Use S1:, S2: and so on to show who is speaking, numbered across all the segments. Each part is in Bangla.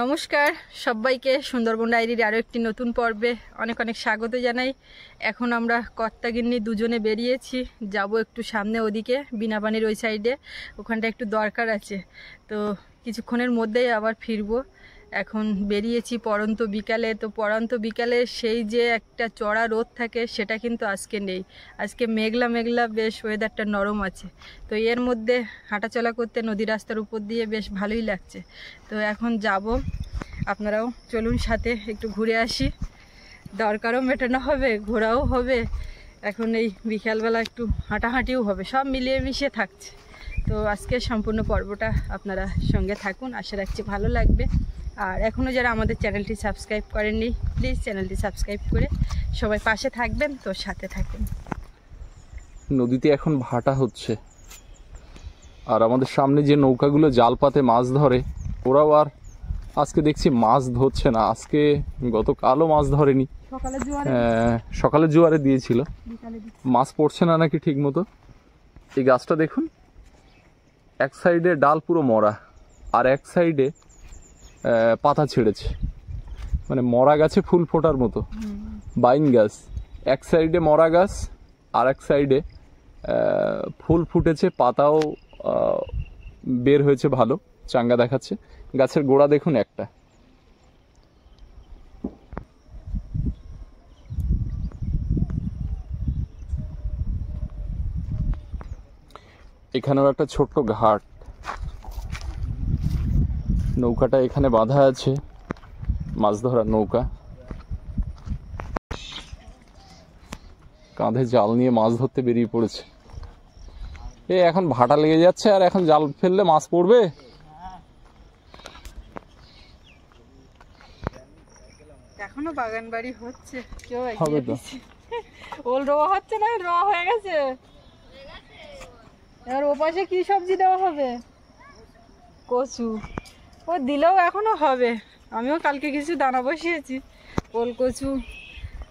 S1: নমস্কার সবাইকে সুন্দরবন ডায়েরির আরও একটি নতুন পর্বে অনেক অনেক স্বাগত জানাই এখন আমরা কর্তাগিন্নি দুজনে বেরিয়েছি যাব একটু সামনে ওদিকে বিনাপানির ওই সাইডে ওখানটা একটু দরকার আছে তো কিছুক্ষণের মধ্যেই আবার ফিরবো এখন বেরিয়েছি পরন্ত বিকালে তো পরন্ত বিকালে সেই যে একটা চড়া রোদ থাকে সেটা কিন্তু আজকে নেই আজকে মেঘলা মেঘলা বেশ ওয়েদারটা নরম আছে তো এর মধ্যে হাঁটাচলা করতে নদী রাস্তার উপর দিয়ে বেশ ভালোই লাগছে তো এখন যাব আপনারাও চলুন সাথে একটু ঘুরে আসি দরকারও মেটানো হবে ঘোরাও হবে এখন এই বিকালবেলা একটু হাঁটাহাঁটিও হবে সব মিলিয়ে মিশিয়ে থাকছে তো আজকের সম্পূর্ণ পর্বটা আপনারা সঙ্গে থাকুন আশা রাখছি ভালো লাগবে আর এখনও যারা আমাদের চ্যানেলটি সাবস্ক্রাইব করেননি প্লিজ চ্যানেলটি সাবস্ক্রাইব করে সবাই পাশে থাকবেন তো সাথে থাকুন
S2: নদীতে এখন ভাটা হচ্ছে আর আমাদের সামনে যে নৌকাগুলো জাল পাতে মাছ ধরে ওরাও আর আজকে দেখছি মাছ ধরছে না আজকে গতকালও মাছ ধরেনি সকালে জোয়ারে হ্যাঁ, দিয়েছিল মাছ পড়ছে না নাকি ঠিক মতো এই গাছটা দেখুন এক সাইডে ডাল পুরো মরা আর এক সাইডে পাতা ছেড়েছে মানে মরা গাছে ফুল ফোটার মতো বাইন গাছ এক সাইডে মরা গাছ আর এক সাইডে ফুল ফুটেছে পাতাও বের হয়েছে ভালো চাঙ্গা দেখাচ্ছে গাছের গোড়া দেখুন একটা এখানেও একটা ছোট্ট ঘাট নৌকাটা এখানে বাঁধা আছে মাছ ধরার নৌকা কাঁধে জাল নিয়ে মাছ ধরতে বেরিয়ে পড়েছে এ এখন ভাটা লেগে যাচ্ছে আর এখন জাল ফেললে মাছ পড়বে
S1: এখনো বাগান বাড়ি হচ্ছে কেউ হবে তো ওল রোয়া হচ্ছে না রোয়া হয়ে গেছে এবার ও পাশে সবজি দেওয়া হবে কচু ও দিলেও এখনও হবে আমিও কালকে কিছু দানা বসিয়েছি ওল কচু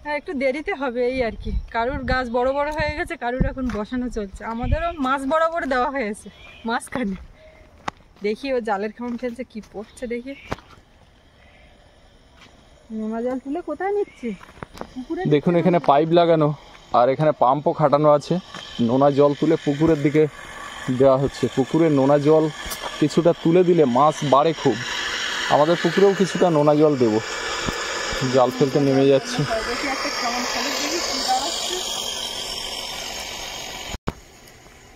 S1: হ্যাঁ, একটু দেরিতে হবে এই আর কি কারুর গাছ বড় বড় হয়ে গেছে কারুর এখন বসানো চলছে আমাদেরও মাছ বরাবর দেওয়া হয়েছে মাঝখানে দেখি ও জালের খাম খেলছে কি পড়ছে দেখি নোনা জাল তুলে কোথায় নিচ্ছে
S2: দেখুন এখানে পাইপ লাগানো আর এখানে পাম্পও খাটানো আছে নোনা জল তুলে পুকুরের দিকে দেওয়া হচ্ছে পুকুরে নোনা জল কিছুটা তুলে দিলে মাছ বাড়ে খুব আমাদের পুকুরেও কিছুটা নোনা জল দেব জাল ফেলতে নেমে যাচ্ছে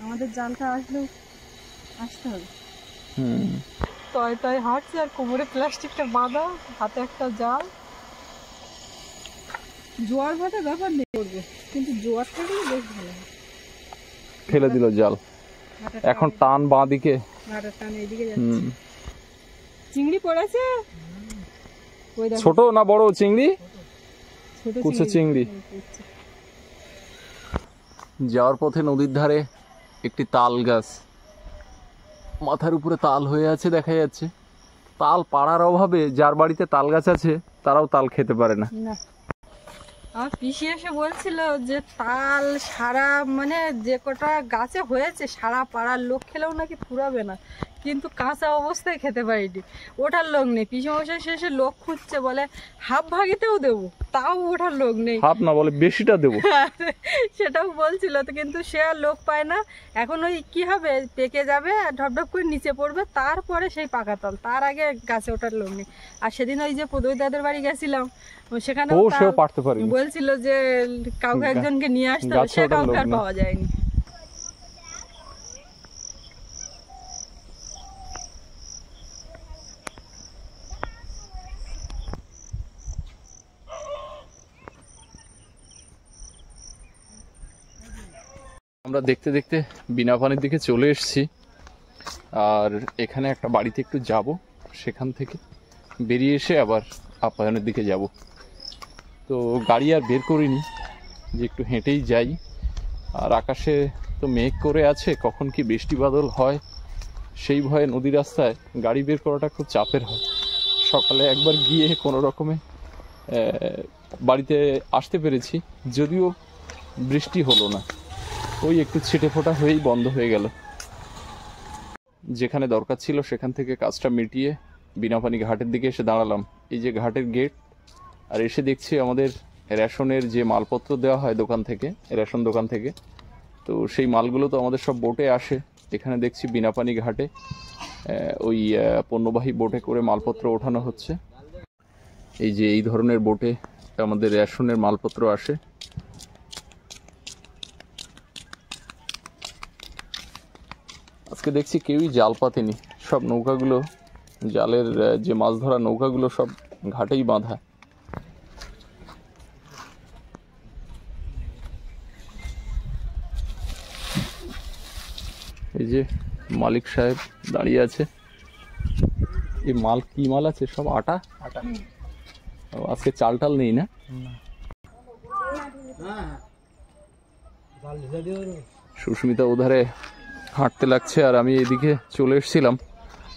S1: আমাদের জালটা আসলেও আসতে হবে হুম তয় তয় হাঁটছে আর কোমরে প্লাস্টিকটা বাঁধা হাতে একটা জাল জোয়ার ভাটা ব্যাপার নেই করবে কিন্তু জোয়ার থাকলে বেশ ভালো
S2: ফেলে দিল জাল এখন টান বাঁ দিকে
S1: চিংড়ি পড়েছে ছোট
S2: না বড় চিংড়ি কুচো চিংড়ি যাওয়ার পথে নদীর ধারে একটি তাল গাছ মাথার উপরে তাল হয়ে আছে দেখা যাচ্ছে তাল পাড়ার অভাবে যার বাড়িতে তাল গাছ আছে তারাও তাল খেতে পারে না
S1: আমার পিসি এসে বলছিল যে তাল সারা মানে যে কটা গাছে হয়েছে সারা পাড়ার লোক খেলেও নাকি ফুরাবে না কিন্তু কাঁচা অবস্থায় খেতে পারিনি ওঠার লোক নেই পিসি মশাই শেষে লোক খুঁজছে বলে হাফ ভাগিতেও দেবো তাও ওঠার লোক নেই
S2: হাফ না বলে বেশিটা দেবো
S1: সেটাও বলছিল তো কিন্তু সে আর লোক পায় না এখন ওই কী হবে পেকে যাবে ঢপঢপ করে নিচে পড়বে তারপরে সেই পাকা তাল তার আগে গাছে ওঠার লোক নেই আর সেদিন ওই যে পদৈ দাদের বাড়ি গেছিলাম সেখানে বলছিল যে কাউকে একজনকে নিয়ে আসতে হবে কাউকে আর পাওয়া যায়নি
S2: আমরা দেখতে দেখতে বিনা পানির দিকে চলে এসেছি আর এখানে একটা বাড়িতে একটু যাব সেখান থেকে বেরিয়ে এসে আবার আপ্যায়নের দিকে যাব তো গাড়ি আর বের করিনি যে একটু হেঁটেই যাই আর আকাশে তো মেঘ করে আছে কখন কি বৃষ্টি বাদল হয় সেই ভয়ে নদী রাস্তায় গাড়ি বের করাটা খুব চাপের হয় সকালে একবার গিয়ে কোনো রকমে বাড়িতে আসতে পেরেছি যদিও বৃষ্টি হলো না ওই একটু ছিটে ফোটা হয়েই বন্ধ হয়ে গেল যেখানে দরকার ছিল সেখান থেকে কাজটা মিটিয়ে বিনাপানি ঘাটের দিকে এসে দাঁড়ালাম এই যে ঘাটের গেট আর এসে দেখছি আমাদের রেশনের যে মালপত্র দেওয়া হয় দোকান থেকে রেশন দোকান থেকে তো সেই মালগুলো তো আমাদের সব বোটে আসে এখানে দেখছি বিনাপানি ঘাটে ওই পণ্যবাহী বোটে করে মালপত্র ওঠানো হচ্ছে এই যে এই ধরনের বোটে আমাদের রেশনের মালপত্র আসে আজকে দেখছি কেউই জাল পাতেনি সব নৌকাগুলো জালের যে মাছ ধরা নৌকাগুলো সব ঘাটেই বাঁধা যে মালিক সাহেব দাঁড়িয়ে আছে এই মাল কি মাল আছে সব আটা আটা আজকে চাল টাল নেই না সুস্মিতা ওধারে হাঁটতে লাগছে আর আমি এদিকে চলে এসেছিলাম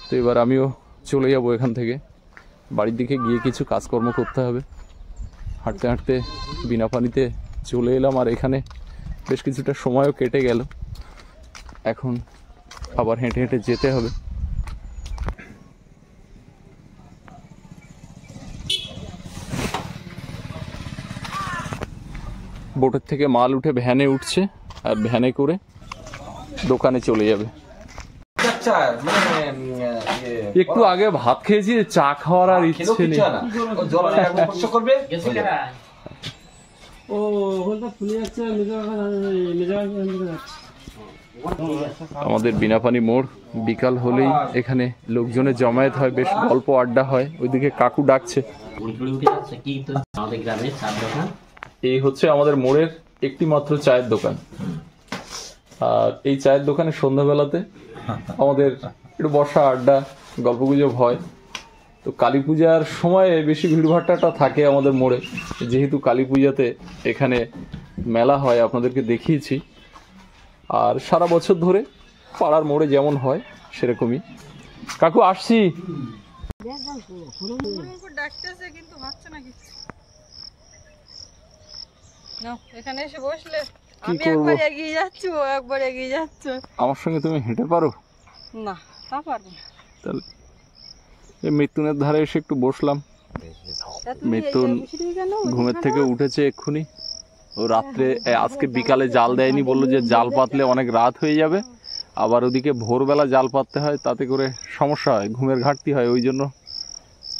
S2: তো এবার আমিও চলে যাবো এখান থেকে বাড়ির দিকে গিয়ে কিছু কাজকর্ম করতে হবে হাঁটতে হাঁটতে বিনা পানিতে চলে এলাম আর এখানে বেশ কিছুটা সময়ও কেটে গেল এখন আবার হেঁটে হেঁটে যেতে হবে বোটের থেকে মাল উঠে ভ্যানে উঠছে আর ভ্যানে করে দোকানে চলে যাবে একটু আগে ভাত খেয়েছি চা খাওয়ার আর ইচ্ছে নেই
S3: ও ফুলে যাচ্ছে আমাদের
S2: বিনাপানি মোড় বিকাল হলেই এখানে লোকজনে জমায়েত হয় বেশ গল্প আড্ডা হয় ওইদিকে কাকু ডাকছে এই হচ্ছে আমাদের মোড়ের একটি মাত্র চায়ের দোকান আর এই চায়ের দোকানে সন্ধ্যাবেলাতে আমাদের একটু বসা আড্ডা গল্পগুজব হয় তো কালী পূজার সময়ে বেশি ভিড়ভাট্টাটা থাকে আমাদের মোড়ে যেহেতু কালী পূজাতে এখানে মেলা হয় আপনাদেরকে দেখিয়েছি আর সারা বছর ধরে পাড়ার মোড়ে যেমন হয় সেরকমই কাকু আসছি আমার সঙ্গে তুমি হেঁটে পারো
S1: না তা পারবো
S2: তাহলে এই মৃত্যুনের ধারে এসে একটু বসলাম মৃত্যুন ঘুমের থেকে উঠেছে এক্ষুনি রাত্রে আজকে বিকালে জাল দেয়নি বললো যে জাল পাতলে অনেক রাত হয়ে যাবে আবার ওদিকে ভোরবেলা জাল পাততে হয় তাতে করে সমস্যা হয় ঘুমের ঘাটতি হয় ওই জন্য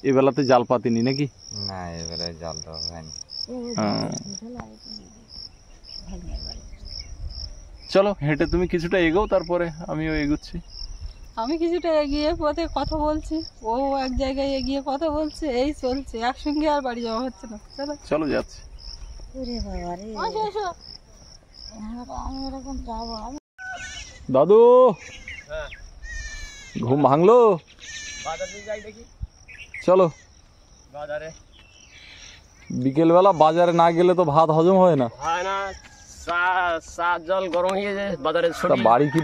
S2: এবেলাতে জাল পাতিনি নাকি না এবারে জাল দেওয়া হয়নি হ্যাঁ। চলো হেঁটে তুমি কিছুটা এগো তারপরে আমিও এগুচ্ছি
S1: আমি কিছুটা এগিয়ে পথে কথা বলছি ও এক জায়গায় এগিয়ে কথা বলছে এই চলছে একসঙ্গে আর বাড়ি যাওয়া হচ্ছে না চলো চলো যাচ্ছি দাদু
S3: হ্যাঁ।
S2: ঘুম ভাঙলো চলো বাজারে বেলা বাজারে না গেলে তো ভাত হজম হয় না
S3: জল গরম হয়ে যায়
S2: বাড়ি কি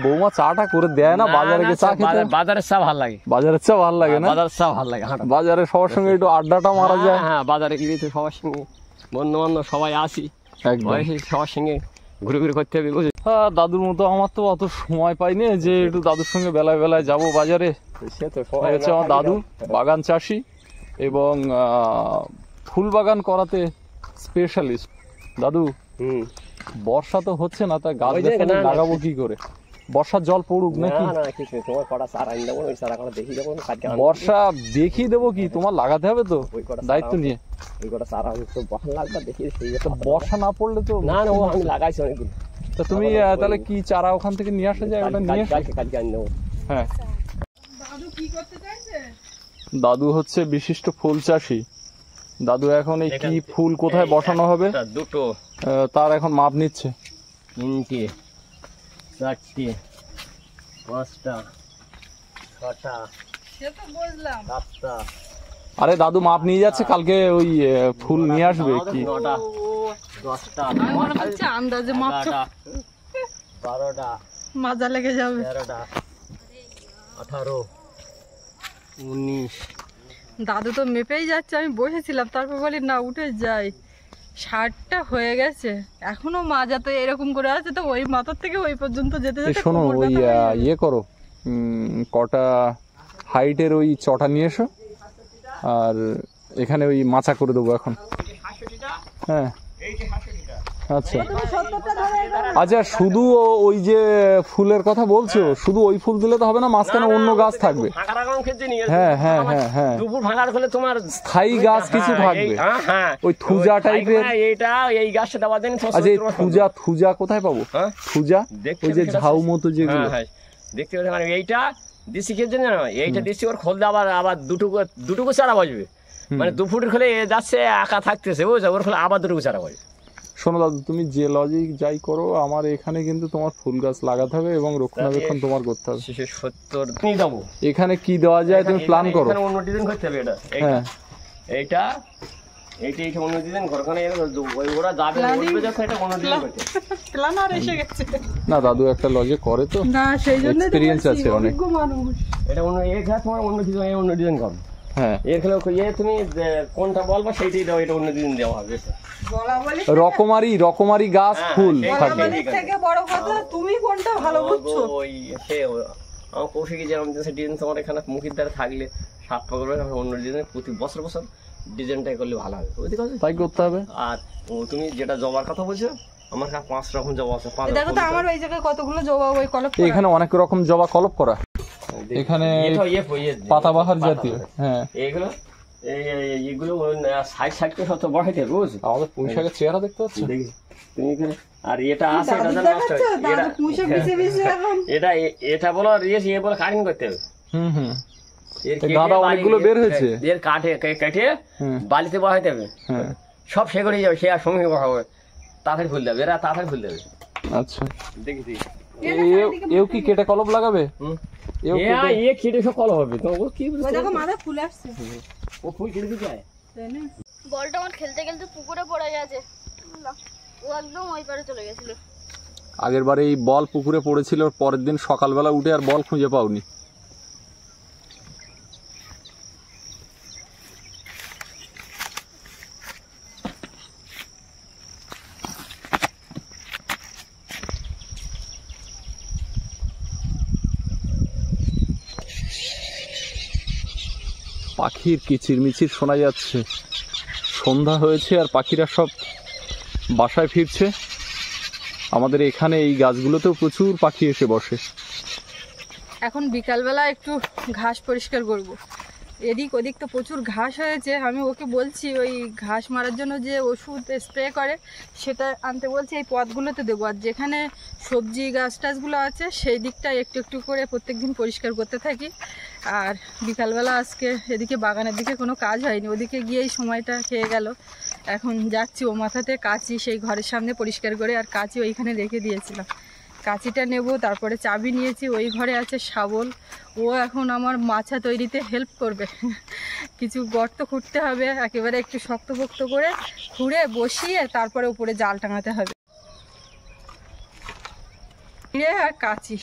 S2: করে দেয় না বাজারে চা চা লাগে বাজারের চা লাগে না চা লাগে হ্যাঁ। বাজারে সবার সঙ্গে একটু আড্ডাটা মারা যায় হ্যাঁ, হ্যাঁ বাজারে গিয়ে
S3: সবার সঙ্গে বন্ধু বান্ধব সবাই আসি সবার সঙ্গে ঘুরে ঘুরে করতে হবে বুঝলি হ্যাঁ দাদুর মতো আমার তো অত
S2: সময় পাইনি যে একটু দাদুর সঙ্গে বেলায় বেলায় যাব বাজারে হচ্ছে আমার দাদু বাগান চাষি এবং ফুল বাগান করাতে স্পেশালিস্ট দাদু বর্ষা তো হচ্ছে না তা গাছ লাগাবো কি করে বর্ষার জল পড়ুক নাকি না
S3: না কিছু তোমার কটা সার আনি দেবো ওই সার কটা দেখি দেবো বর্ষা
S2: দেখি দেবো কি তোমার লাগাতে হবে তো দায়িত্ব নিয়ে
S3: ওই কটা সার আমি তো বর্ষা লাগবে দেখি সেই বর্ষা না পড়লে তো না না ও আমি লাগাইছি অনেকদিন
S2: তো তুমি তাহলে
S3: কি চারা ওখান থেকে নিয়ে আসা যায় ওটা নিয়ে কালকে কালকে আনি দেবো
S2: হ্যাঁ
S1: দাদু কি করতে চাইছে
S2: দাদু হচ্ছে বিশিষ্ট ফুল চাষি দাদু এখন এই কি ফুল কোথায় বসানো হবে দুটো তার এখন মাপ নিচ্ছে তিনটে
S3: চারটে পাঁচটা ছটা
S1: সাতটা
S2: আরে দাদু মাপ নিয়ে যাচ্ছে কালকে ওই ফুল নিয়ে আসবে কি
S3: নটা আন্দাজে মাপটা বারোটা
S1: মাজা লেগে যাবে
S3: তেরোটা আঠারো উনিশ
S1: দাদু তো মেপেই যাচ্ছে আমি বসেছিলাম তারপর বলি না উঠে যাই ষাটটা হয়ে গেছে এখনো মাজা তো এরকম করে আছে তো ওই মাথার থেকে ওই পর্যন্ত যেতে যেতে শোনো
S2: ওই ইয়ে করো কটা হাইটের ওই চটা নিয়ে এসো আর এখানে ওই মাচা করে দেবো এখন হ্যাঁ
S3: আচ্ছা।, আচ্ছা শুধু
S2: ওই যে ফুলের কথা বলছো হ্যাঁ। শুধু ওই ফুল দিলে তো হবে না মাঝখানে অন্য গাছ থাকবে
S3: হ্যাঁ, হ্যাঁ, তোমার স্থায়ী গাছ কিছু থাকবে ওই থুজা টাইপের আচ্ছা এই থুজা
S2: থুজা কোথায় পাবো থুজা ওই যে ঝাউ মতো যেগুলো
S3: দেখতে মানে এইটা দেশি কে জন্য এইটা দেশি ওর খোল আবার আবার দুটুকু দুটুকু চারা বসবে মানে দু ফুটের খোলে যাচ্ছে আঁকা থাকতেছে বুঝছো ওর খোলে আবার দুটুকু চারা বসবে
S2: শোনো দাদু তুমি যে লজিক যাই করো আমার এখানে কিন্তু তোমার ফুল গাছ লাগাতে হবে এবং রক্ষণাবেক্ষণ তোমার করতে হবে
S3: সত্তর যাবো
S2: এখানে কি দেওয়া যায় তুমি প্ল্যান করো অন্য
S3: ডিজাইন করতে হবে এটা হ্যাঁ এটা অন্য ডিজাইন করো এটা
S2: না দাদু একটা লজে করে
S3: তো আছে অনেক এটা তোমার অন্য কিছু অন্য ডিজাইন করো হ্যাঁ। এখানে তুমি কোনটা বলবা সেইটাই দাও এটা অন্য দিন দেওয়া হবে
S2: রকমারি রকমারি গাছ হ্যাঁ, ফুল হ্যাঁ, থাকে তুমি কোনটা
S3: ভালো বুঝছো ওই আমার কৌশিকে যেরকম ডিজাইন তোমার এখানে মুখের দ্বারা থাকলে সাত পাগল অন্য ডিজাইন প্রতি বছর বছর ডিজাইনটাই করলে ভালো হবে তাই করতে হবে আর তুমি যেটা জবার কথা বলছো আমার কাছে পাঁচ রকম জবা আছে দেখো তো আমার
S1: ওই জায়গায় কতগুলো জবা ওই কলপ
S2: এখানে অনেক রকম জবা কলপ করা
S3: এখানে ইয়ে ইয়ে, ইয়ে, পাতাবাহার জাতীয় হ্যাঁ এগুলো এটা এটা বলো করতে হবে হুম হুম বের হয়েছে এর কাঠে কেটে বালিতে বসাইতে হবে হ্যাঁ। সব সেগুলি যাবে সে আর সঙ্গে বসাবে তাড়াতাড়ি ফুল দেবে এরা তাড়াতাড়ি ফুল দেবে আচ্ছা দেখি এও কি কেটে কলম লাগাবে এ কেটে সব হবে তো ও কি দেখো মাথা আসছে ও ফুল কেটে
S4: বলটা আমার খেলতে খেলতে পুকুরে পড়ে গেছে ও একদম ওই পারে চলে গেছিল
S2: আগের বারে এই বল পুকুরে পড়েছিল পরের দিন সকালবেলা উঠে আর বল খুঁজে পাওনি পাখির কিচিরমিচির শোনা যাচ্ছে সন্ধ্যা হয়েছে আর পাখিরা সব বাসায় ফিরছে আমাদের এখানে এই গাছগুলোতেও প্রচুর পাখি এসে বসে
S1: এখন বিকালবেলা একটু ঘাস পরিষ্কার করব। এদিক ওদিক তো প্রচুর ঘাস হয়েছে আমি ওকে বলছি ওই ঘাস মারার জন্য যে ওষুধ স্প্রে করে সেটা আনতে বলছি এই পথগুলোতে দেবো আর যেখানে সবজি গাছ টাছগুলো আছে সেই দিকটা একটু একটু করে প্রত্যেকদিন পরিষ্কার করতে থাকি আর বিকালবেলা আজকে এদিকে বাগানের দিকে কোনো কাজ হয়নি ওদিকে গিয়েই সময়টা খেয়ে গেল এখন যাচ্ছি ও মাথাতে কাঁচি সেই ঘরের সামনে পরিষ্কার করে আর কাঁচি ওইখানে রেখে দিয়েছিলাম কাঁচিটা নেব তারপরে চাবি নিয়েছি ওই ঘরে আছে শাবল ও এখন আমার মাছা তৈরিতে হেল্প করবে কিছু গর্ত খুঁড়তে হবে একেবারে একটু শক্তপোক্ত করে খুঁড়ে বসিয়ে তারপরে উপরে জাল টাঙাতে হবে আর কাঁচি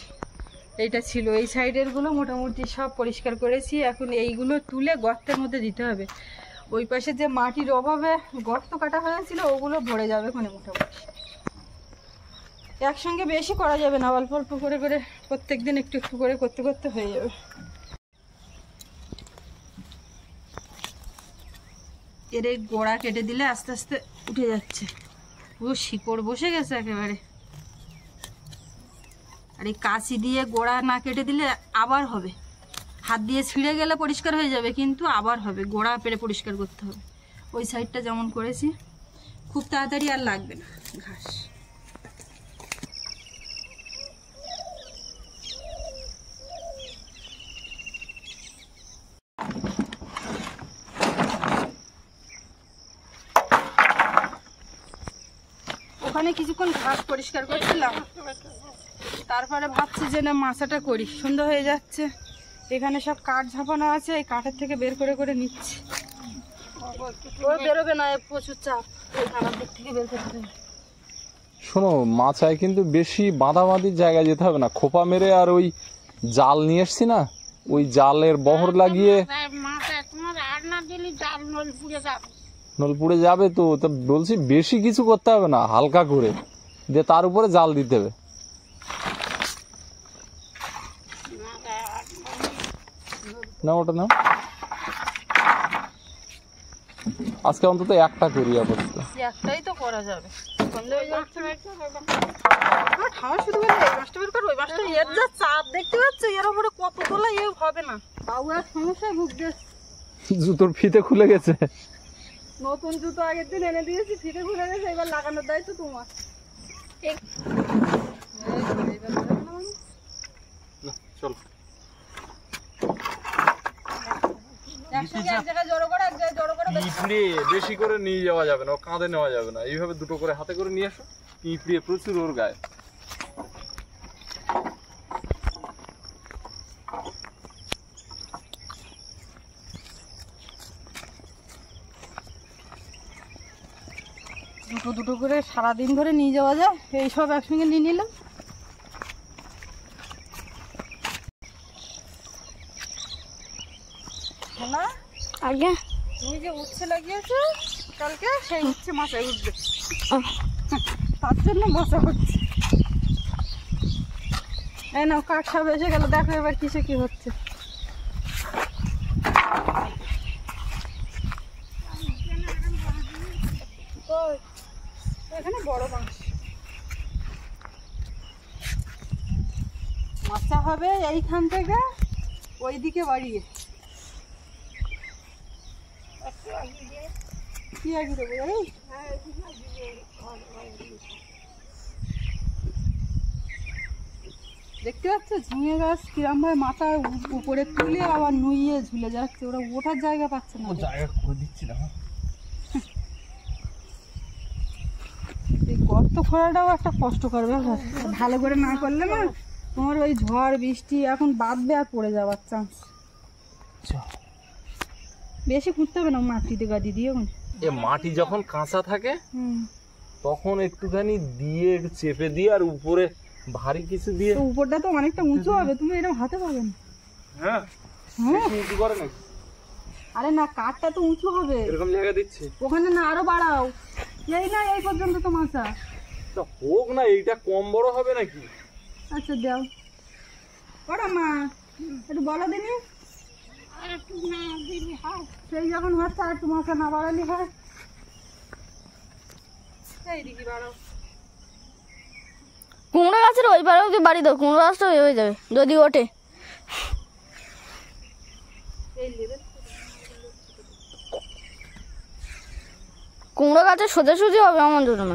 S1: এইটা ছিল এই সাইডেরগুলো মোটামুটি সব পরিষ্কার করেছি এখন এইগুলো তুলে গর্তের মধ্যে দিতে হবে ওই পাশে যে মাটির অভাবে গর্ত কাটা হয়েছিল ওগুলো ভরে যাবে এখানে মোটামুটি একসঙ্গে বেশি করা যাবে না অল্প অল্প করে করে প্রত্যেক দিন একটু একটু করে করতে করতে হয়ে যাবে এর এই গোড়া কেটে দিলে আস্তে আস্তে উঠে যাচ্ছে পুরো শিকড় বসে গেছে একেবারে আর এই কাশি দিয়ে গোড়া না কেটে দিলে আবার হবে হাত দিয়ে ছিঁড়ে গেলে পরিষ্কার হয়ে যাবে কিন্তু আবার হবে গোড়া পেরে পরিষ্কার করতে হবে ওই সাইডটা যেমন করেছি খুব তাড়াতাড়ি আর লাগবে না ঘাস ওখানে কিছুক্ষণ ঘাস পরিষ্কার করছিলাম তারপরে ভাবছি যে না মাছাটা করি সুন্দর হয়ে যাচ্ছে এখানে সব কাঠ ঝাঁপানো আছে এই কাঠের থেকে বের করে করে নিচ্ছি বেরোবে না প্রচুর চাপ থেকে বের করতে
S2: শোনো মাছায় কিন্তু বেশি বাঁধাবাঁধির জায়গায় যেতে হবে না খোপা মেরে আর ওই জাল নিয়ে এসছি না ওই জালের বহর লাগিয়ে নলপুরে যাবে তো বলছি বেশি কিছু করতে হবে না হালকা করে দিয়ে তার উপরে জাল দিতে হবে না ওটা না আজকে অন্তত একটা করি আপাতত
S1: একটাই তো করা যাবে চাপ দেখতে এর কত এ হবে না
S2: জুতোর ফিতে খুলে গেছে
S1: নতুন জুতো আগের দিন এনে দিয়েছি ফিতে খুলে গেছে এবার লাগানোর দায়িত্ব তোমার চলো পিঁপড়ে
S2: বেশি করে নিয়ে যাওয়া যাবে না ও কাঁধে নেওয়া যাবে না এইভাবে দুটো করে হাতে করে নিয়ে আসো পিঁপড়ে প্রচুর ওর গায়ে
S1: দুটো দুটো করে সারাদিন ধরে নিয়ে যাওয়া যায় এইসব একসঙ্গে নিয়ে নিলাম আগে তুমি যে উঠছে লাগিয়েছো কালকে সেই উচ্ছে মাছায় উঠবে তার জন্য মশা হচ্ছে এই না কাক সব এসে গেল দেখো এবার কিসে কি হচ্ছে এখানে বড় মাছ মাছা হবে এইখান থেকে ওইদিকে বাড়িয়ে ಸಿಹಿಯಾಗಿದೆ দেখতে পাচ্ছ ঝিঙে গাছ কিরম ভাবে মাথা উপরে তুলে আবার নুইয়ে ঝুলে যাচ্ছে ওরা ওঠার জায়গা পাচ্ছে না জায়গা করে দিচ্ছি না এই গর্ত খোঁড়াটাও একটা কষ্টকর ব্যাপার ভালো করে না করলে না তোমার ওই ঝড় বৃষ্টি এখন বাঁধবে আর পড়ে যাওয়ার চান্স আচ্ছা। বেশি খুঁজতে হবে না মাটিতে গাদি দিয়ে
S2: এ মাটি যখন কাঁচা থাকে তখন একটুখানি দিয়ে চেপে দিয়ে আর উপরে ভারী কিছু দিয়ে উপরটা তো অনেকটা উঁচু হবে
S1: তুমি এরকম হাতে পাবে না
S2: হ্যাঁ, হ্যাঁ। উঁচু করে নাকি
S1: আরে না কাঠটা তো উঁচু হবে এরকম জায়গা দিচ্ছে ওখানে না আরো বাড়াও এই না এই পর্যন্ত তো মাছা
S2: তো হোক না এইটা কম বড় হবে নাকি
S1: আচ্ছা দাও ওরা মা একটু বলো দিনি সেই যখন হচ্ছে আর একটু মাথা না বাড়ালি হয়
S4: কুমড়ো গাছের ওই পারেও কি বাড়ি দাও কুমড়ো গাছটা ওই হয়ে যাবে যদি ওঠে কুমড়ো গাছে সোজা সুজি হবে আমার জন্য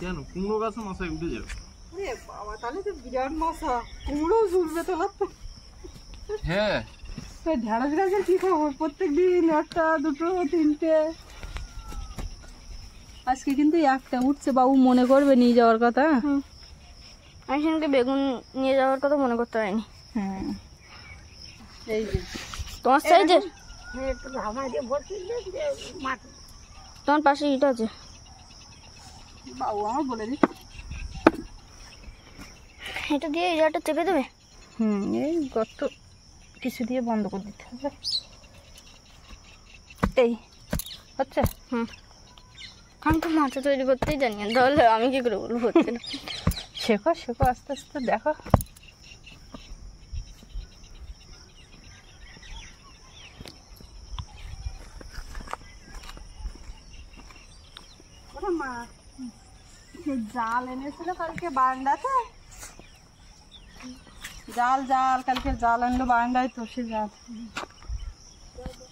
S2: কেন কুমড়ো গাছে মশাই উঠে যাবে
S1: বাবা তাহলে তো বিরাট মশা কুমড়ো ঝুলবে তো হ্যাঁ ঢেঁড়স গাছের প্রত্যেক দিন একটা দুটো তিনটে আজকে কিন্তু একটা উঠছে বাবু মনে করবে নিয়ে যাওয়ার কথা আমি সেদিনকে বেগুন নিয়ে যাওয়ার কথা মনে করতে হয়নি হ্যাঁ এই তোমার
S4: সাইজের তোমার পাশে ইট আছে
S1: বাবু আমার বলে দিচ্ছে এটা দিয়ে এরাটা চেপে দেবে হুম এই গর্ত কিছু দিয়ে বন্ধ করে দিতে হবে এই হচ্ছে হুম আমি
S4: তো মাথা তৈরি করতেই জানি না তাহলে আমি কী করে বলবো হচ্ছে না শেখো শেখো আস্তে আস্তে দেখো
S1: জাল এনেছিল কালকে বান্ডাতে জাল জাল কালকে জাল আনলো বারান্দায় তো সে জাল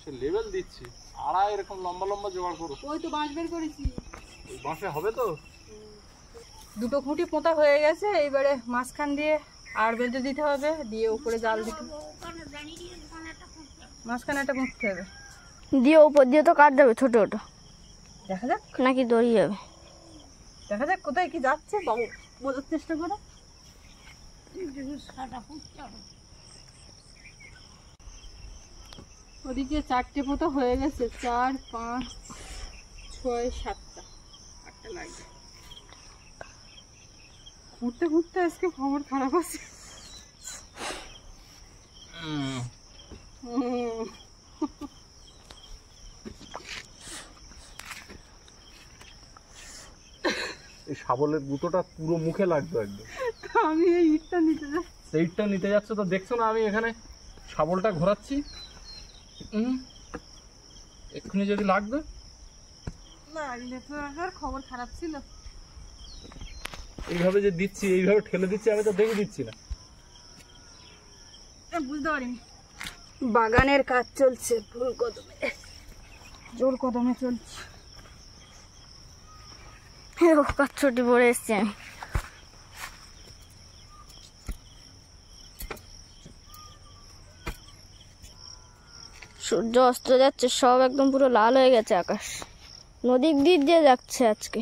S2: সে লেভেল দিচ্ছি আড়াই এরকম লম্বা লম্বা জোগাড় করো ওই
S1: তো বাঁশ বের করেছি বাঁশে হবে তো দুটো খুঁটি পোঁতা হয়ে গেছে এইবারে মাঝখান দিয়ে আর বেঁধে দিতে হবে দিয়ে উপরে জাল দিতে মাঝখানে একটা কুঁটতে হবে
S4: দিয়ে উপর দিয়ে তো কাট দেবে ছোটো ওটা দেখা যাক নাকি দড়ি
S1: যাবে দেখা যাক কোথায় কি যাচ্ছে বাবু বোঝার চেষ্টা করো ওদিকে চারটে পোতা হয়ে গেছে চার পাঁচ ছয় সাতটা আটটা লাগবে ঘুরতে ঘুরতে আজকে খবর খারাপ আছে
S2: এই শাবলের গুঁতোটা পুরো মুখে লাগতো একদম
S1: আমি এই ইটটা নিতে যাচ্ছি
S2: সেই ইটটা নিতে যাচ্ছ তো দেখছো না আমি এখানে শাবলটা ঘোরাচ্ছি এক্ষুনি যদি লাগবে
S1: লাগলে তো আর খবর খারাপ ছিল
S2: এইভাবে যে দিচ্ছি এইভাবে ঠেলে দিচ্ছি আমি তো দেখে দিচ্ছি না
S1: বুঝতে পারিনি বাগানের কাজ চলছে ফুল কদমে জোর কদমে চলছে
S4: কাচ্ছটি পড়ে এসছি আমি সূর্য অস্ত যাচ্ছে সব একদম পুরো লাল হয়ে গেছে আকাশ নদীর দিক দিয়ে যাচ্ছে আজকে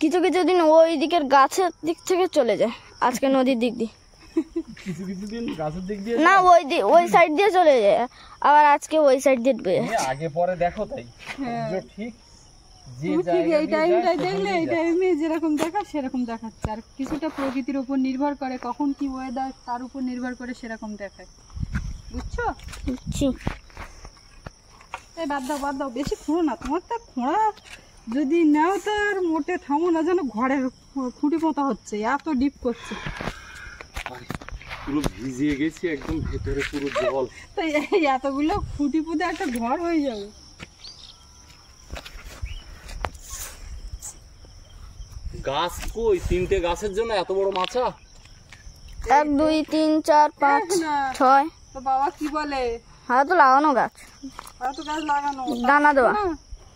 S4: কিছু কিছু দিন ওই দিকের গাছের দিক থেকে চলে যায় আজকে নদীর দিক দিয়ে দিক ওই সাইড দিয়ে চলে যায় আবার আজকে ওই সাইড দিয়ে হ্যাঁ। এই টাইমে
S1: যেরকম দেখাচ্ছে কিছুটা প্রকৃতির উপর নির্ভর করে কখন কি ওয়েদার তার উপর নির্ভর করে সেরকম দেখায় বুঝছো বুঝছি এই বাদ দাও বাদ দাও বেশি খুঁড়ো না তোমার তো খোঁড়া যদি তো আর মোটে থামো না যেন খুঁটি পোঁতা হচ্ছে এত ডিপ করছে
S2: পুরো ভিজিয়ে গেছি একদম ভেতরে পুরো জল
S1: তো এতগুলো খুঁটি পুঁতে একটা ঘর হয়ে যাবে
S2: গাছ কই তিনটে গাছের জন্য এত বড় মাছা
S4: এক দুই তিন চার পাঁচ ছয়
S1: তো বাবা বলে
S4: হ্যাঁ তো লাগানো গাছ
S1: হ্যাঁ তো গাছ লাগানো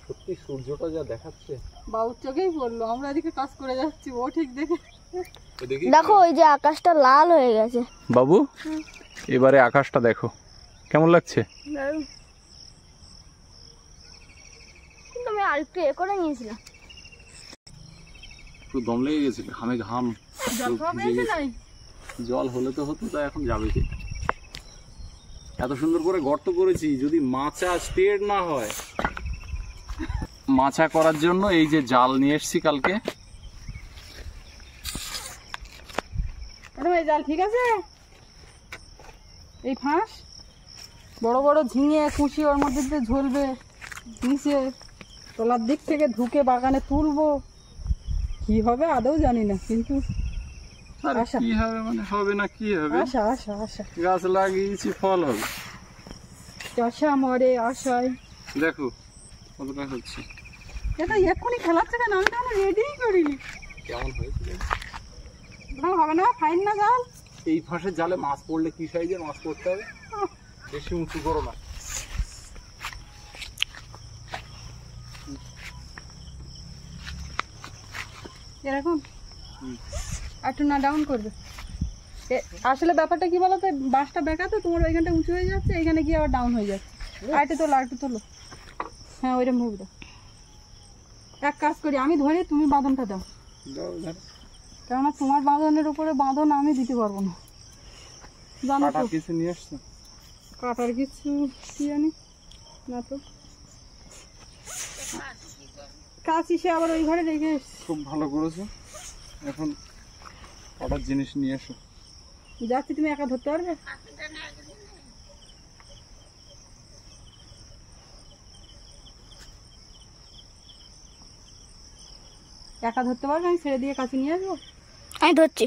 S2: সত্যি সূর্যটা যা দেখাচ্ছে
S1: বাবুর চোখেই আমরা এদিকে কাজ করে যাচ্ছি ও ঠিক দেখো ওই যে
S4: আকাশটা লাল হয়ে গেছে
S2: বাবু এবারে আকাশটা দেখো কেমন লাগছে
S4: কিন্তু আমি এ করে নিয়েছিলাম
S2: দম লেগে গেছে ঘামে ঘাম জল হলে তো হতো তা এখন যাবে কি এত সুন্দর করে গর্ত করেছি যদি মাছা স্টেড না হয় মাছা করার জন্য এই যে জাল নিয়ে এসছি কালকে
S1: জাল ঠিক আছে এই ফাঁস বড় বড় ঝিঙে কুশি ওর মধ্যে দিয়ে ঝুলবে নিচে তোলার দিক থেকে ঢুকে বাগানে তুলবো কি হবে আদৌ জানি না কিন্তু হবে মানে
S2: হবে না হবে গাছ লাগিয়েছি ফল হবে আশায় দেখো হচ্ছে
S1: এটা এক্ষুনি আমি কেমন হয়েছে হবে না ফাইন না জাল
S2: এই ফাঁসের জালে মাছ পড়লে কি সাইজে মাছ পড়তে হবে বেশি উঁচু করো না
S1: এরকম হুম একটু না ডাউন করবে আসলে ব্যাপারটা কি বলতো বাঁশটা তো তোমার ওইখানটা উঁচু হয়ে যাচ্ছে এখানে গিয়ে আবার ডাউন হয়ে যাচ্ছে আরেকটা তোলো আরেকটা তোলো হ্যাঁ ওইরকম ভাবে দাও এক কাজ করি আমি ধরে তুমি বাঁধনটা দাও কেননা তোমার বাঁধনের উপরে বাঁধন আমি দিতে পারবো না
S2: জানো তো কিছু নিয়ে আসছো
S1: কাটার কিছু কি জানি না তো কাজ সে আবার ওই ঘরে রেখে
S2: খুব ভালো করেছো এখন কটা জিনিস নিয়ে
S1: এসো যাচ্ছি তুমি একা ধরতে পারবে একা ধরতে পারবে আমি ছেড়ে দিয়ে কাছে নিয়ে আসবো আমি ধরছি